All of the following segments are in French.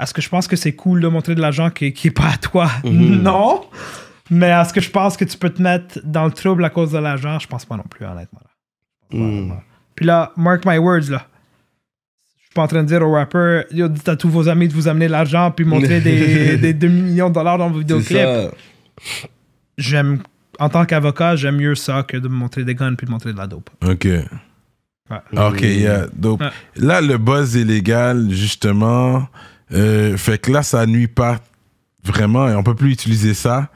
Est-ce que je pense que c'est cool de montrer de l'argent qui, qui pas à toi? Mhm. Non! Mais est-ce que je pense que tu peux te mettre dans le trouble à cause de l'argent? Je pense pas non plus, honnêtement. Mhm. Puis là, mark my words, là. Je suis pas en train de dire au rapper, dites à tous vos amis de vous amener de l'argent puis montrer des, des 2 millions de dollars dans vos vidéoclips. J'aime, en tant qu'avocat, j'aime mieux ça que de montrer des guns puis de montrer de la dope. OK. OK, yeah, dope. Là, le buzz illégal, justement. Euh, fait que là, ça nuit pas vraiment et on peut plus utiliser ça.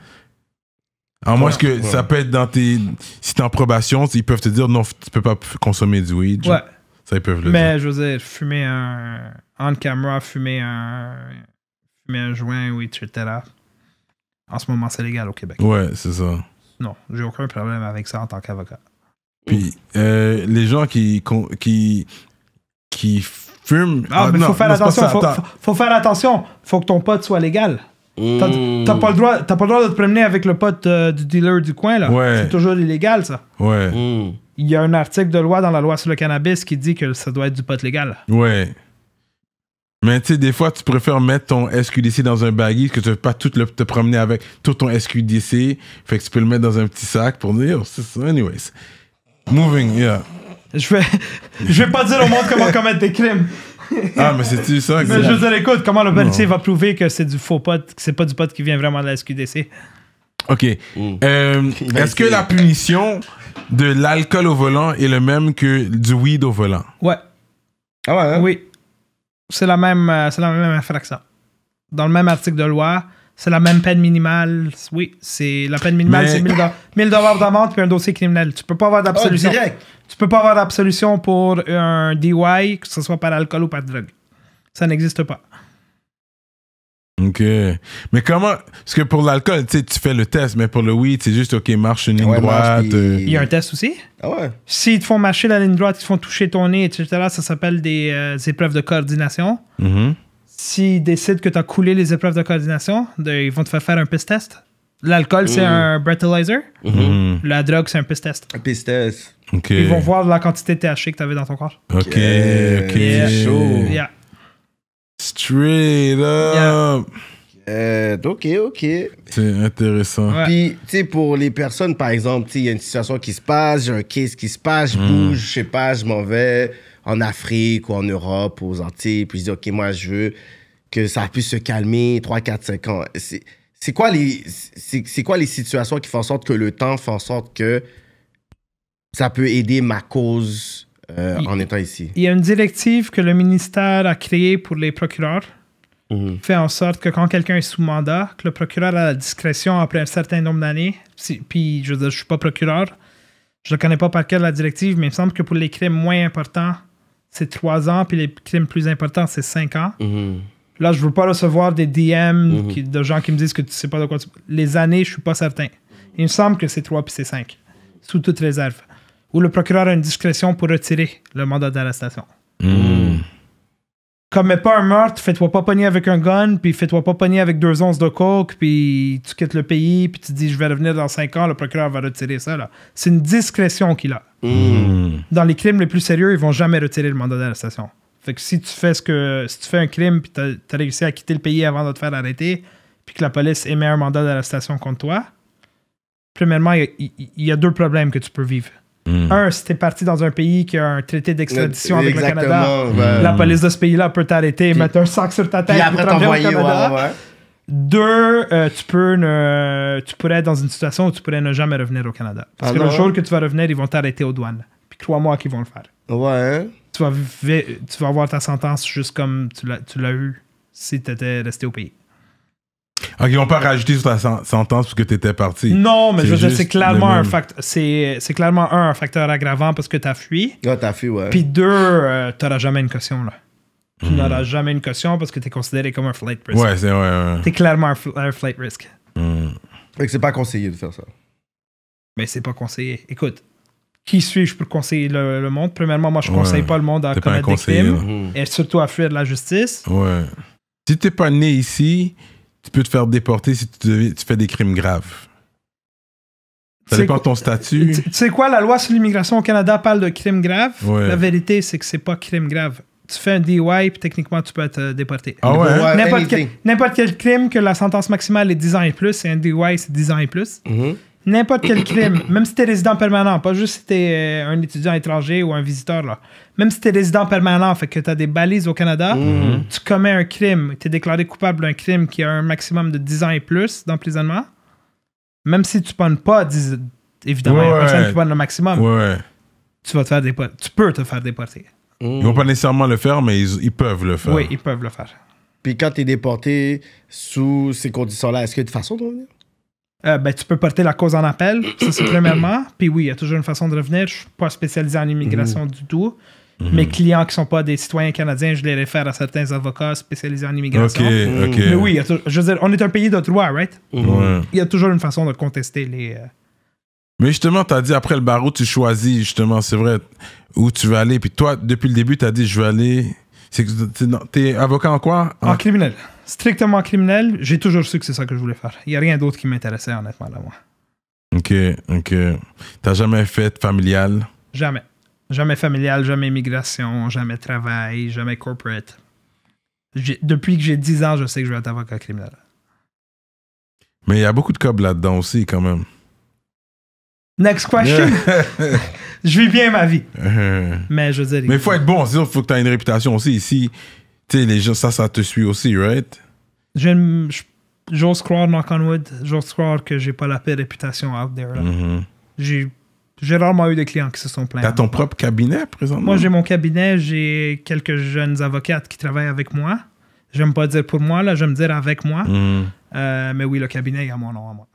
À moins que ça peut être dans tes. Si t'es en probation, ils peuvent te dire non, tu peux pas consommer du weed. Ouais. Ça, ils peuvent le Mais, je veux dire, fumer un. On fumer un. Fumer un joint ou etc. En ce moment, c'est légal au Québec. Ouais, c'est ça. Non, j'ai aucun problème avec ça en tant qu'avocat. Puis, euh, les gens qui, qui, qui fume. Ah, ah mais faut faire attention. Faut, faire attention. Faut que ton pote soit légal. T'as hmm. pas, le droit, pas le droit de te promener avec le pote euh, du dealer du coin, là. C'est toujours illégal, ça. Ouais. Hmm. Il y a un article de loi dans la loi sur le cannabis qui dit que ça doit être du pote légal. Ouais. Mais tu sais, des fois, tu préfères mettre ton SQDC dans un baggy que tu veux pas tout le, te promener avec tout ton SQDC. Fait que tu peux le mettre dans un petit sac pour dire, c'est ça. Anyways. Moving, yeah. Je vais, je vais pas dire au monde comment commettre des crimes. Ah, mais c'est-tu ça? Mais je veux dire, écoute, comment le policier va prouver que c'est du faux pote, que c'est pas du pote qui vient vraiment de la SQDC? OK. Mm. Euh, est-ce que la punition de l'alcool au volant est le même que du weed au volant? Ouais. Ah ouais? Hein? Oui. C'est la, même, euh, c'est la même infraction. Dans le même article de loi, c'est la même peine minimale. Oui, c'est la peine minimale, c'est 1000 dollars d'amende puis un dossier criminel. Tu peux pas avoir ah, d'absolution. tu peux pas avoir d'absolution pour un DUI, que ce soit par alcool ou par drogue. Ça n'existe pas. OK. Mais comment. Parce que pour l'alcool, tu fais le test, mais pour le weed, c'est juste, OK, marche une ligne droite. Euh. Il y a un test aussi? Ah ouais. S'ils te font marcher la ligne droite, ils te font toucher ton nez, etc., ça s'appelle euh, des épreuves de coordination. Mm-hmm. S'ils décident que tu as coulé les épreuves de coordination, ils vont te faire faire un piss test. L'alcool, c'est mm-hmm. un breathalyzer. Mm-hmm. La drogue, c'est un piss test. Un piss test. Ils vont voir la quantité de THC que tu avais dans ton corps. OK, OK. Yeah. Chaud. Yeah. Straight up. Yeah. ok, ok. C'est intéressant. Puis, tu sais, pour les personnes, par exemple, il y a une situation qui se passe, j'ai un case qui se passe, je mm. bouge, je sais pas, je m'en vais, en Afrique ou en Europe, aux Antilles, puis je dis « OK, moi, je veux que ça puisse se calmer 3, 4, 5 ans. C'est quoi, les, c'est quoi les situations qui font en sorte que le temps fait en sorte que ça peut aider ma cause euh, en étant ici? Il y a une directive que le ministère a créée pour les procureurs. Mhm. Fait en sorte que quand quelqu'un est sous mandat, que le procureur a la discrétion après un certain nombre d'années. puis, je veux dire, je suis pas procureur, je ne connais pas par cœur la directive, mais il me semble que pour les crimes moins importants, c'est trois ans, puis les crimes plus importants, c'est cinq ans. Mhm. Là, je veux pas recevoir des DM mhm. de gens qui me disent que tu sais pas de quoi tu... Les années, je suis pas certain. Il me semble que c'est trois puis c'est cinq, sous toute réserve. Ou le procureur a une discrétion pour retirer le mandat d'arrestation. Mhm commets pas un meurtre, fais-toi pas pogner avec un gun, puis fais-toi pas pogner avec deux onces de coke, puis tu quittes le pays, puis tu dis je vais revenir dans cinq ans, le procureur va retirer ça. C'est une discrétion qu'il a. Hmm. Dans les crimes les plus sérieux, ils vont jamais retirer le mandat d'arrestation. Fait que si tu fais ce que si tu fais un crime puis t'as, as réussi à quitter le pays avant de te faire arrêter, puis que la police émet un mandat d'arrestation contre toi, premièrement, il y, a deux problèmes que tu peux vivre. Mm. Un, si t'es parti dans un pays qui a un traité d'extradition avec le Canada, la mm. police de ce pays-là peut t'arrêter mettre un sac sur ta tête. Et t'envoyer au Canada. Deux, euh, tu, pourrais être dans une situation où tu pourrais ne jamais revenir au Canada. Parce que le jour que tu vas revenir, ils vont t'arrêter aux douanes. Puis crois-moi qu'ils vont le faire. Ouais. Tu vas, avoir ta sentence juste comme tu l'as eu si t'étais resté au pays. Ok, ils vont pas rajouter sur la sentence parce que tu étais parti. Non, mais je veux dire, c'est clairement, un c'est, clairement un, facteur aggravant parce que tu as fui. Ah, tu as fui, ouais. Puis deux, euh, tu n'auras jamais une caution, là. Tu hmm. n'auras jamais une caution parce que tu es considéré comme un flight risk. Ouais, c'est ouais, ouais. es clairement un, flight risk. Hmm. c'est pas conseillé de faire ça. Mais c'est pas conseillé. Écoute, qui suis-je pour conseiller le, monde? Premièrement, moi, je conseille pas le monde à commettre des crimes et surtout à fuir de la justice. Ouais. Si t'es pas né ici, tu peux te faire déporter si tu, fais des crimes graves. Ça dépend de ton statut. Tu sais quoi, la loi sur l'immigration au Canada parle de crimes graves. La vérité, c'est que c'est pas crime grave. Tu fais un DUI, puis techniquement, tu peux être déporté. Ah ouais? N'importe quel, crime que la sentence maximale est 10 ans et plus, et un DUI, c'est 10 ans et plus. Mm-hmm. N'importe quel crime, même si t'es résident permanent, pas juste si t'es euh, un étudiant étranger ou un visiteur, là. Même si t'es résident permanent, fait que t'as des balises au Canada, mm-hmm. tu commets un crime, es déclaré coupable d'un crime qui a un maximum de 10 ans et plus d'emprisonnement, même si tu pognes pas 10, évidemment, qui le maximum, tu vas te faire déporter. Tu peux te faire déporter. Ils vont pas nécessairement le faire, mais ils, peuvent le faire. Oui, ils peuvent le faire. Puis quand t'es déporté sous ces conditions-là, est-ce qu'il y a de façon de revenir? Euh, ben, tu peux porter la cause en appel, ça c'est premièrement. Puis oui, il y a toujours une façon de revenir. Je ne suis pas spécialisé en immigration mm-hmm. du tout. Mm-hmm. Mes clients qui ne sont pas des citoyens canadiens, je les réfère à certains avocats spécialisés en immigration. Mm-hmm. Mais oui, on est un pays de droit, right? Il y a toujours une façon de contester les. Euh, Mais justement, tu as dit après le barreau, tu choisis justement, c'est vrai, où tu veux aller. Puis toi, depuis le début, tu as dit je vais aller t'es avocat en quoi En, criminel. Strictement criminel, j'ai toujours su que c'est ça que je voulais faire. Il n'y a rien d'autre qui m'intéressait, honnêtement, à moi. Ok, ok. T'as jamais fait familial Jamais. Jamais familial, jamais immigration, jamais travail, jamais corporate. Depuis que j'ai 10 ans, je sais que je vais être avocat criminel. Mais il y a beaucoup de cobles là-dedans aussi, quand même. Next question. je vis bien ma vie. Euh, euh. mais je veux dire. Mais il faut être bon, il faut que tu aies une réputation aussi. Ici, tu sais, les gens, ça, ça te suit aussi, right? J'ose croire, Mark on j'ose croire que j'ai pas la pire réputation out there. Mm-hmm. J'ai rarement eu des clients qui se sont plaints. T'as ton propre cabinet présentement? Moi, j'ai mon cabinet, j'ai quelques jeunes avocates qui travaillent avec moi. J'aime pas dire pour moi, là, j'aime dire avec moi. Mm. Euh, mais oui, le cabinet, il y a mon nom à moi.